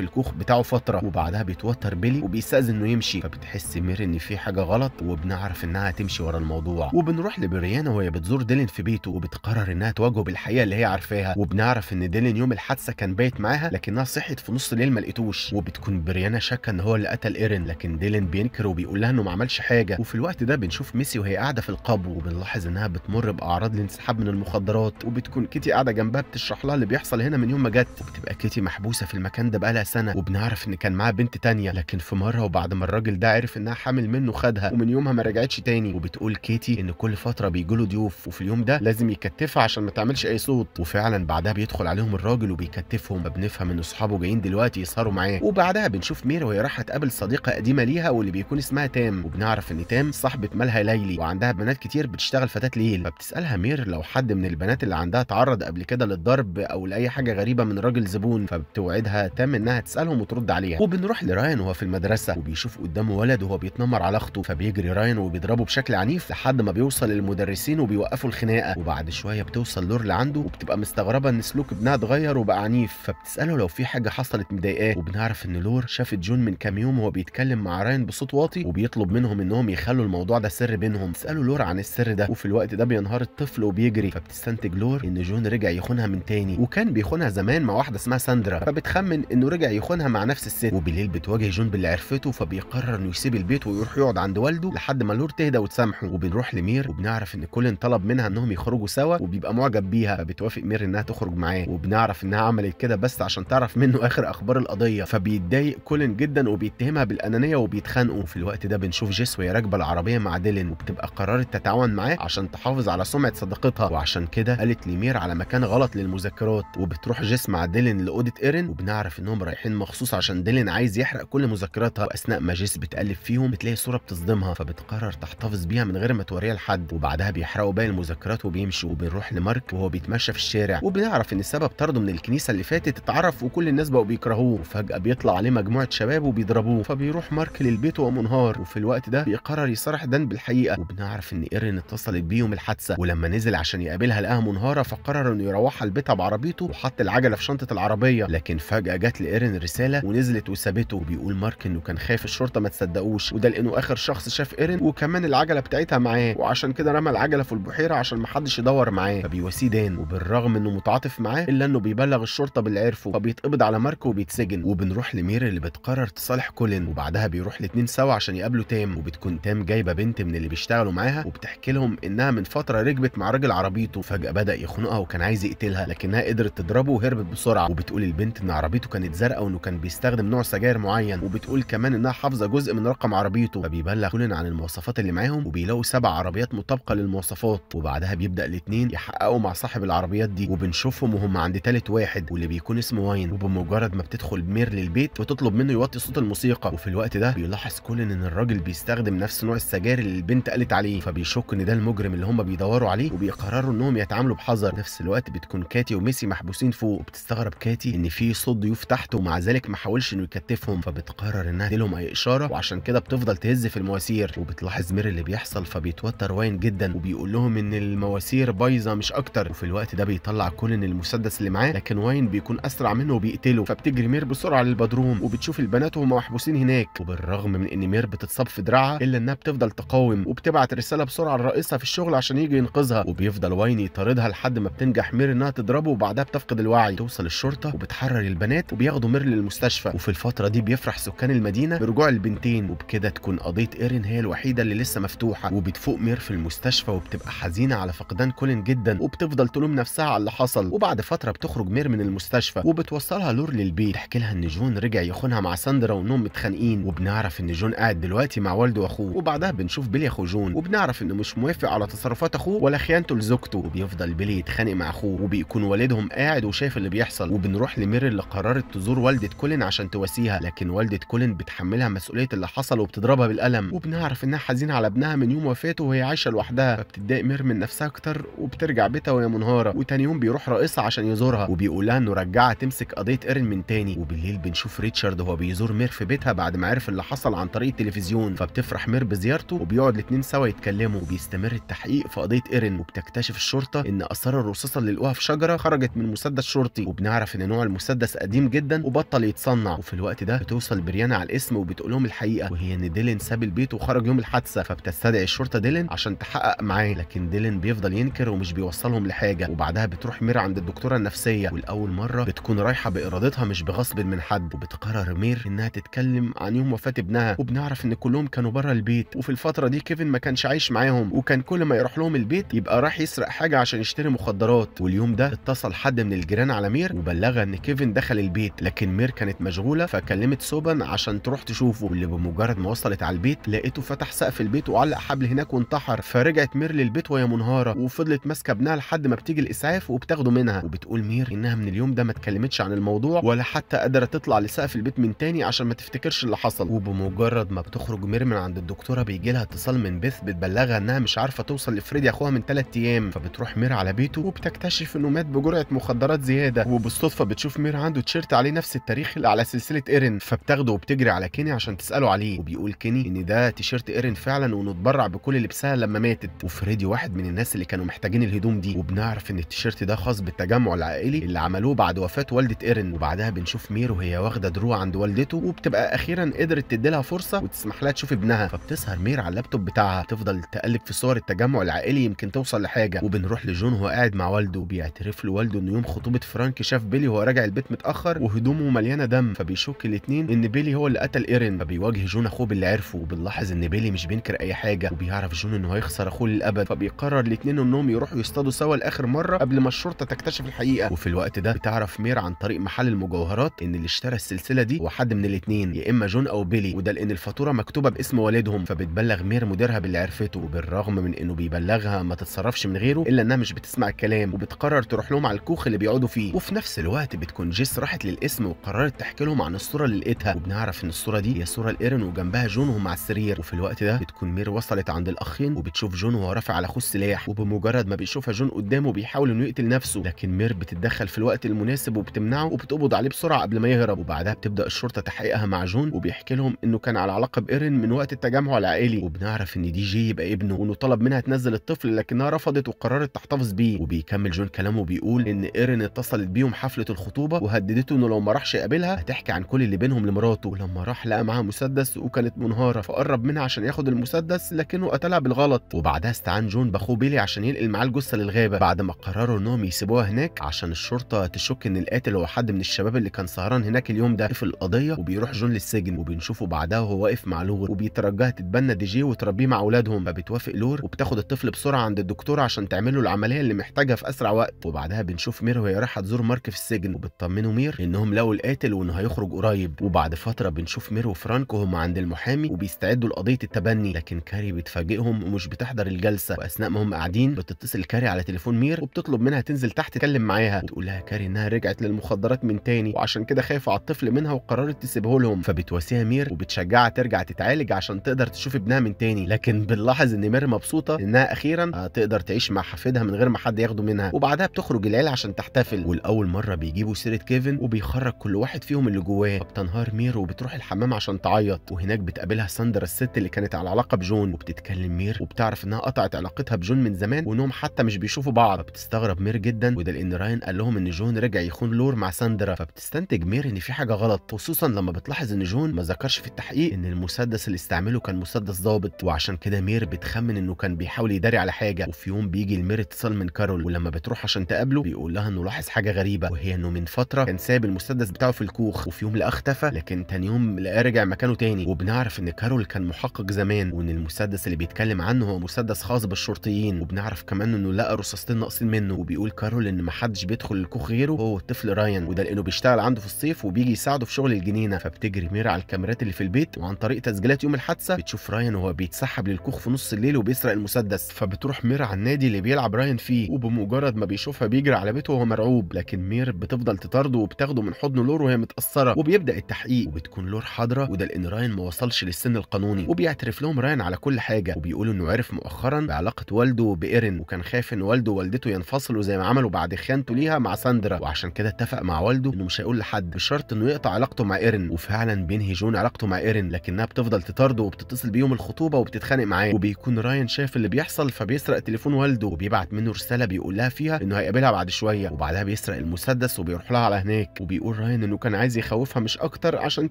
A: الكوخ بتاعه فتره وبعدها بيتوتر بيلي وبيستاذن انه يمشي فبتحس مير ان في حاجه غلط وبنعرف انها هتمشي ورا الموضوع وبنروح لبريانا وهي بتزور ديلين في بيته وبتقرر انها تواجهه بالحقيقه اللي هي عارفاها عليها وبنعرف ان ديلين يوم الحادثه كان بايت معاها لكنها صحت في نص الليل ما لقيتوش وبتكون بريانا شاكه ان هو اللي قتل ايرين لكن ديلين بينكر وبيقول لها انه ما عملش حاجه وفي الوقت ده بنشوف ميسي وهي قاعده في القبو وبنلاحظ انها بتمر باعراض الانسحاب من المخدرات وبتكون كيتي قاعده جنبها بتشرح لها اللي بيحصل هنا من يوم ما جت بتبقى كيتي محبوسه في المكان ده بقالها سنه وبنعرف ان كان معاها بنت تانية لكن في مره وبعد ما الراجل ده عرف انها حامل منه خدها ومن يومها ما رجعتش تاني وبتقول كيتي ان كل فتره بيجي له ضيوف وفي اليوم ده لازم يكتفها عشان ما تعملش اي صوت وفعلا بعدها بيدخل عليهم الراجل وبيكتفهم فبنفهم ان اصحابه جايين دلوقتي يسهروا معاه وبعدها بنشوف ميري وهي رايحه تقابل صديقه قديمه ليها واللي بيكون اسمها تام وبنعرف ان تام صاحبه مالها ليلي وعندها بنات كتير بتشتغل فتاه ليل فبتسالها مير لو حد من البنات اللي عندها تعرض قبل كده للضرب او لاي حاجه غريبه من راجل زبون فبتوعدها تام انها تسالهم وترد عليها وبنروح لراين وهو في المدرسه وبيشوف قدامه ولد وهو بيتنمر على اخته فبيجري راين وبيضربه بشكل عنيف لحد ما بيوصل للمدرسين وبيوقفوا الخناقه وبعد شويه بتوصل لور لعنده وبتبقى مستغربه ان سلوك ابنها اتغير وبقى عنيف فبتساله لو في حاجه حصلت مضايقاه وبنعرف ان لور شافت جون من كام يوم وهو بيتكلم مع راين بصوت واطي وبيطلب منهم انهم يخلوا الموضوع ده سر بينهم تساله لور عن السر ده وفي الوقت ده بينهار الطفل وبيجري فبتستنتج لور ان جون رجع يخونها من تاني وكان بيخونها زمان مع واحده اسمها ساندرا فبتخمن انه رجع يخونها مع نفس الست وبالليل بتواجه جون باللي عرفته فبيقرر انه يسيب البيت ويروح يقعد عند والده لحد ما لور تهدى وتسامحه وبنروح لمير وبنعرف ان كولين طلب منها انهم يخرجوا سوا وبيبقى معجب بيها فبتوافق مير انها تخرج معاه وبنعرف انها عملت كده بس عشان تعرف منه اخر اخبار القضيه فبيتضايق كولين جدا وبيتهمها بالانانيه وبيتخانقوا في الوقت ده بنشوف جيس وهي راكبه العربيه مع ديلين وبتبقى قررت تتعاون معاه عشان تحافظ على سمعه صداقتها وعشان كده قالت ليمير على مكان غلط للمذكرات وبتروح جيس مع ديلين لاوضه ايرن وبنعرف انهم رايحين مخصوص عشان ديلين عايز يحرق كل مذكراتها واثناء ما جيس بتقلب فيهم بتلاقي صوره بتصدمها فبتقرر تحتفظ بيها من غير ما توريها لحد وبعدها بيحرقوا باقي المذكرات وبيمشوا وبنروح لمارك وهو بيتمشى في الشارع وبنعرف ان السبب طرده من الكنيسه اللي فاتت اتعرف وكل الناس بقوا بيكرهوه وفجاه بيطلع عليه مجموعه شباب وبيضربوه فبيروح مارك للبيت وهو منهار وفي الوقت ده بيقرر يصرح دان بالحقيقه وبنعرف ان ايرين اتصلت بيهم الحادثه ولما نزل عشان يقابلها لقاها منهاره فقرر انه يروحها لبيتها بعربيته وحط العجله في شنطه العربيه لكن فجاه جت لايرين رساله ونزلت وسابته وبيقول مارك انه كان خايف الشرطه ما تصدقوش وده لانه اخر شخص شاف ايرين وكمان العجله بتاعتها معاه وعشان كده رمى العجله في البحيره عشان محدش يدور معاه فبيواسيه دان وبالرغم انه متعاطف معاه الا انه بيبلغ الشرطه باللي عرفه فبيتقبض على ماركو وبيتسجن وبنروح لمير اللي بتقرر تصالح كولين وبعدها بيروح الاتنين سوا عشان يقابلوا تام وبتكون تام جايبه بنت من اللي بيشتغلوا معاها وبتحكي لهم انها من فتره ركبت مع راجل عربيته فجاه بدا يخنقها وكان عايز يقتلها لكنها قدرت تضربه وهربت بسرعه وبتقول البنت ان عربيته كانت زرقاء وانه كان بيستخدم نوع سجاير معين وبتقول كمان انها حافظه جزء من رقم عربيته فبيبلغ كولين عن المواصفات اللي معاهم وبيلاقوا سبع عربيات مطابقه للمواصفات وبعدها بيبدا الاثنين يحققوا مع صاحب العربيات دي وبنشوفهم وهم عند تالت واحد واللي بيكون اسمه واين وبمجرد ما بتدخل ميرل البيت بتطلب منه يوطي صوت الموسيقى وفي الوقت ده بيلاحظ كولين ان الراجل بيستخدم نفس نوع السجاير اللي البنت قالت عليه فبيشك ان ده المجرم اللي هم بيدوروا عليه وبيقرروا انهم يتعاملوا بحذر نفس الوقت بتكون كاتي وميسي محبوسين فوق وبتستغرب كاتي ان في صوت ضيوف تحت ومع ذلك ما حاولش انه يكتفهم فبتقرر انها تديلهم اي اشاره وعشان كده بتفضل تهز في المواسير وبتلاحظ مير اللي بيحصل فبيتوتر واين جدا وبيقول لهم ان المواسير بايظه مش اكتر وفي الوقت ده بيطلع بيطلع كولين المسدس اللي معاه لكن واين بيكون اسرع منه وبيقتله فبتجري مير بسرعه للبدروم وبتشوف البنات وهم محبوسين هناك وبالرغم من ان مير بتتصاب في دراعها الا انها بتفضل تقاوم وبتبعت رساله بسرعه لرئيسها في الشغل عشان يجي ينقذها وبيفضل واين يطاردها لحد ما بتنجح مير انها تضربه وبعدها بتفقد الوعي توصل الشرطه وبتحرر البنات وبياخدوا مير للمستشفى وفي الفتره دي بيفرح سكان المدينه برجوع البنتين وبكده تكون قضيه ايرين هي الوحيده اللي لسه مفتوحه وبتفوق مير في المستشفى وبتبقى حزينه على فقدان كولين جدا وبتفضل تلوم نفسها على اللي حصل وبعد فتره بتخرج مير من المستشفى وبتوصلها لور للبيت تحكي لها ان جون رجع يخونها مع ساندرا وانهم متخانقين وبنعرف ان جون قاعد دلوقتي مع والده واخوه وبعدها بنشوف بيلي اخو جون وبنعرف انه مش موافق على تصرفات اخوه ولا خيانته لزوجته وبيفضل بيلي يتخانق مع اخوه وبيكون والدهم قاعد وشايف اللي بيحصل وبنروح لمير اللي قررت تزور والده كولين عشان تواسيها لكن والده كولين بتحملها مسؤوليه اللي حصل وبتضربها بالقلم وبنعرف انها حزينه على ابنها من يوم وفاته وهي عايشه لوحدها فبتضايق مير من نفسها اكتر وبترجع بيتها وهي منهاره وتاني يوم بيروح رئيسها عشان يزورها وبيقول لها انه رجعها تمسك قضيه ايرن من تاني وبالليل بنشوف ريتشارد وهو بيزور مير في بيتها بعد ما عرف اللي حصل عن طريق التلفزيون فبتفرح مير بزيارته وبيقعد الاثنين سوا يتكلموا وبيستمر التحقيق في قضيه ايرن وبتكتشف الشرطه ان اثار الرصاصه اللي لقوها في شجره خرجت من مسدس شرطي وبنعرف ان نوع المسدس قديم جدا وبطل يتصنع وفي الوقت ده بتوصل بريانا على الاسم وبتقول لهم الحقيقه وهي ان ديلين ساب البيت وخرج يوم الحادثه فبتستدعي الشرطه ديلين عشان تحقق معاه لكن ديلين بيفضل ينكر ومش بيوصلهم لحاجه وبعدها بتروح محمره عند الدكتوره النفسيه والاول مره بتكون رايحه بارادتها مش بغصب من حد وبتقرر مير انها تتكلم عن يوم وفاه ابنها وبنعرف ان كلهم كانوا بره البيت وفي الفتره دي كيفن ما كانش عايش معاهم وكان كل ما يروح لهم البيت يبقى راح يسرق حاجه عشان يشتري مخدرات واليوم ده اتصل حد من الجيران على مير وبلغها ان كيفن دخل البيت لكن مير كانت مشغوله فكلمت سوبن عشان تروح تشوفه واللي بمجرد ما وصلت على البيت لقيته فتح سقف البيت وعلق حبل هناك وانتحر فرجعت مير للبيت وهي منهاره وفضلت ماسكه ابنها لحد ما بتيجي الاسعاف وب بتاخده منها وبتقول مير انها من اليوم ده ما اتكلمتش عن الموضوع ولا حتى قادره تطلع لسقف البيت من تاني عشان ما تفتكرش اللي حصل وبمجرد ما بتخرج مير من عند الدكتوره بيجي لها اتصال من بيث بتبلغها انها مش عارفه توصل لفريدي اخوها من 3 ايام فبتروح مير على بيته وبتكتشف انه مات بجرعه مخدرات زياده وبالصدفه بتشوف مير عنده تيشيرت عليه نفس التاريخ اللي على سلسله ايرن فبتاخده وبتجري على كيني عشان تساله عليه وبيقول كيني ان ده تيشيرت ايرن فعلا ونتبرع بكل لبسها لما ماتت وفريدي واحد من الناس اللي كانوا محتاجين الهدوم دي وبنعرف ان التيشيرت ده خاص بالتجمع العائلي اللي عملوه بعد وفاه والده ايرن وبعدها بنشوف مير وهي واخده دروع عند والدته وبتبقى اخيرا قدرت تديلها فرصه وتسمح لها تشوف ابنها فبتسهر مير على اللابتوب بتاعها تفضل تقلب في صور التجمع العائلي يمكن توصل لحاجه وبنروح لجون وهو قاعد مع والده وبيعترف له والده انه يوم خطوبه فرانك شاف بيلي وهو راجع البيت متاخر وهدومه مليانه دم فبيشك الاثنين ان بيلي هو اللي قتل ايرن فبيواجه جون اخوه باللي عرفه وبنلاحظ ان بيلي مش بينكر اي حاجه وبيعرف جون انه هيخسر اخوه للابد فبيقرر الاثنين انهم يروحوا يصطادوا سوا لاخر مره قبل ما الشرطه تكتشف الحقيقه وفي الوقت ده بتعرف مير عن طريق محل المجوهرات ان اللي اشترى السلسله دي هو حد من الاثنين يا اما جون او بيلي وده لان الفاتوره مكتوبه باسم والدهم فبتبلغ مير مديرها باللي عرفته وبالرغم من انه بيبلغها ما تتصرفش من غيره الا انها مش بتسمع الكلام وبتقرر تروح لهم على الكوخ اللي بيقعدوا فيه وفي نفس الوقت بتكون جيس راحت للاسم وقررت تحكي لهم عن الصوره اللي لقيتها وبنعرف ان الصوره دي هي صوره لايرن وجنبها جون وهم على السرير وفي الوقت ده بتكون مير وصلت عند الاخين وبتشوف جون وهو رافع على اخوه السلاح وبمجرد ما بيشوفها جون قدامه بيحاول انه يقتل يقتل نفسه لكن مير بتتدخل في الوقت المناسب وبتمنعه وبتقبض عليه بسرعه قبل ما يهرب وبعدها بتبدا الشرطه تحقيقها مع جون وبيحكي لهم انه كان على علاقه بايرين من وقت التجمع العائلي وبنعرف ان دي جي يبقى ابنه وانه طلب منها تنزل الطفل لكنها رفضت وقررت تحتفظ بيه وبيكمل جون كلامه وبيقول ان ايرين اتصلت بيهم حفله الخطوبه وهددته انه لو ما راحش يقابلها هتحكي عن كل اللي بينهم لمراته ولما راح لقى معاها مسدس وكانت منهاره فقرب منها عشان ياخد المسدس لكنه قتلها بالغلط وبعدها استعان جون باخوه بيلي عشان ينقل معاه الجثه للغابه بعد ما قرروا انهم انهم يسيبوها هناك عشان الشرطه تشك ان القاتل هو حد من الشباب اللي كان سهران هناك اليوم ده في القضيه وبيروح جون للسجن وبنشوفه بعدها وهو واقف مع لور وبيترجاها تتبنى دي جي وتربيه مع اولادهم فبتوافق لور وبتاخد الطفل بسرعه عند الدكتور عشان تعمل له العمليه اللي محتاجها في اسرع وقت وبعدها بنشوف مير وهي رايحه تزور مارك في السجن وبتطمنه مير انهم لقوا القاتل وانه هيخرج قريب وبعد فتره بنشوف مير وفرانك وهم عند المحامي وبيستعدوا لقضيه التبني لكن كاري بتفاجئهم ومش بتحضر الجلسه واثناء ما هم قاعدين بتتصل كاري على تليفون مير وبتطلب منها تنزل تحت تتكلم معاها تقول لها كاري انها رجعت للمخدرات من تاني وعشان كده خايفه على الطفل منها وقررت تسيبه لهم فبتواسيها مير وبتشجعها ترجع تتعالج عشان تقدر تشوف ابنها من تاني لكن بنلاحظ ان مير مبسوطه انها اخيرا هتقدر آه، تعيش مع حفيدها من غير ما حد ياخده منها وبعدها بتخرج العيله عشان تحتفل ولاول مره بيجيبوا سيره كيفن وبيخرج كل واحد فيهم اللي جواه فبتنهار مير وبتروح الحمام عشان تعيط وهناك بتقابلها ساندرا الست اللي كانت على علاقه بجون وبتتكلم مير وبتعرف انها قطعت علاقتها بجون من زمان وانهم حتى مش بيشوفوا بعض فبتستغرب مير كبير جدا وده لان راين قال لهم ان جون رجع يخون لور مع ساندرا فبتستنتج ميري ان في حاجه غلط خصوصا لما بتلاحظ ان جون ما ذكرش في التحقيق ان المسدس اللي استعمله كان مسدس ضابط وعشان كده مير بتخمن انه كان بيحاول يداري على حاجه وفي يوم بيجي لمير اتصال من كارول ولما بتروح عشان تقابله بيقول لها انه لاحظ حاجه غريبه وهي انه من فتره كان ساب المسدس بتاعه في الكوخ وفي يوم لقاه اختفى لكن تاني يوم لقاه رجع مكانه تاني وبنعرف ان كارول كان محقق زمان وان المسدس اللي بيتكلم عنه هو مسدس خاص بالشرطيين وبنعرف كمان انه لقى رصاصتين ناقصين منه وبيقول بتقول كارول ان محدش بيدخل الكوخ غيره هو الطفل رايان وده لانه بيشتغل عنده في الصيف وبيجي يساعده في شغل الجنينه فبتجري ميرا على الكاميرات اللي في البيت وعن طريق تسجيلات يوم الحادثه بتشوف رايان وهو بيتسحب للكوخ في نص الليل وبيسرق المسدس فبتروح ميرا على النادي اللي بيلعب رايان فيه وبمجرد ما بيشوفها بيجري على بيته وهو مرعوب لكن مير بتفضل تطارده وبتاخده من حضن لور وهي متاثره وبيبدا التحقيق وبتكون لور حاضره وده لان رايان ما وصلش للسن القانوني وبيعترف لهم رايان على كل حاجه وبيقولوا انه عرف مؤخرا بعلاقه والده بايرن وكان خايف ان والده ووالدته ينفصلوا زي زي ما عملوا بعد خيانته ليها مع ساندرا وعشان كده اتفق مع والده انه مش هيقول لحد بشرط انه يقطع علاقته مع ايرن وفعلا بينهي جون علاقته مع ايرن لكنها بتفضل تطارده وبتتصل بيهم الخطوبه وبتتخانق معاه وبيكون راين شايف اللي بيحصل فبيسرق تليفون والده وبيبعت منه رساله بيقول لها فيها انه هيقابلها بعد شويه وبعدها بيسرق المسدس وبيروح لها على هناك وبيقول راين انه كان عايز يخوفها مش اكتر عشان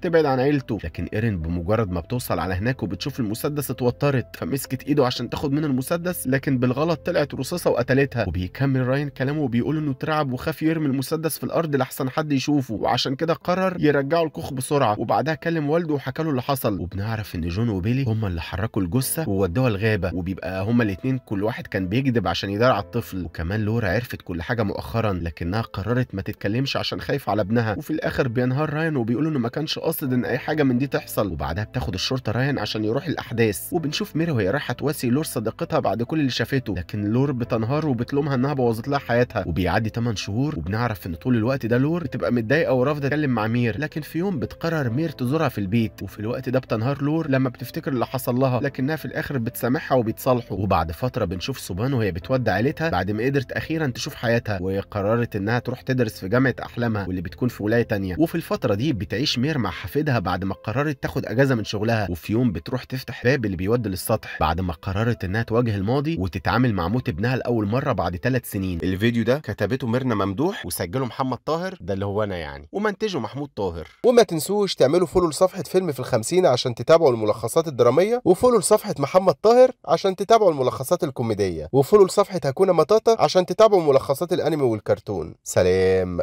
A: تبعد عن عيلته لكن ايرن بمجرد ما بتوصل على هناك وبتشوف المسدس اتوترت فمسكت ايده عشان تاخد منه المسدس لكن بالغلط طلعت رصاصه وقتلتها وبيكمل راين بيبين كلامه وبيقول انه اترعب وخاف يرمي المسدس في الارض لحسن حد يشوفه وعشان كده قرر يرجعه الكوخ بسرعه وبعدها كلم والده وحكى له اللي حصل وبنعرف ان جون وبيلي هما اللي حركوا الجثه وودوها الغابه وبيبقى هما الاثنين كل واحد كان بيكذب عشان يدار على الطفل وكمان لورا عرفت كل حاجه مؤخرا لكنها قررت ما تتكلمش عشان خايفه على ابنها وفي الاخر بينهار راين وبيقول انه ما كانش قاصد ان اي حاجه من دي تحصل وبعدها بتاخد الشرطه راين عشان يروح الاحداث وبنشوف ميرا وهي رايحه تواسي لور صديقتها بعد كل اللي شافته لكن لور بتنهار وبتلومها انها بوظت لها ده حياتها وبيعدي 8 شهور وبنعرف ان طول الوقت ده لور بتبقى متضايقه ورافضه تتكلم مع مير لكن في يوم بتقرر مير تزورها في البيت وفي الوقت ده بتنهار لور لما بتفتكر اللي حصل لها لكنها في الاخر بتسامحها وبيتصالحوا وبعد فتره بنشوف سوبان وهي بتودع عيلتها بعد ما قدرت اخيرا تشوف حياتها وهي قررت انها تروح تدرس في جامعه احلامها واللي بتكون في ولايه تانية وفي الفتره دي بتعيش مير مع حفيدها بعد ما قررت تاخد اجازه من شغلها وفي يوم بتروح تفتح باب اللي بيودي للسطح بعد ما قررت انها تواجه الماضي وتتعامل مع موت ابنها لاول مره بعد ثلاث سنين الفيديو ده كتبته ميرنا ممدوح وسجله محمد طاهر ده اللي هو انا يعني ومنتجه محمود طاهر وما تنسوش تعملوا فولو لصفحه فيلم في الخمسين عشان تتابعوا الملخصات الدراميه وفولو لصفحه محمد طاهر عشان تتابعوا الملخصات الكوميديه وفولو لصفحه هكونا مطاطا عشان تتابعوا ملخصات الانمي والكرتون سلام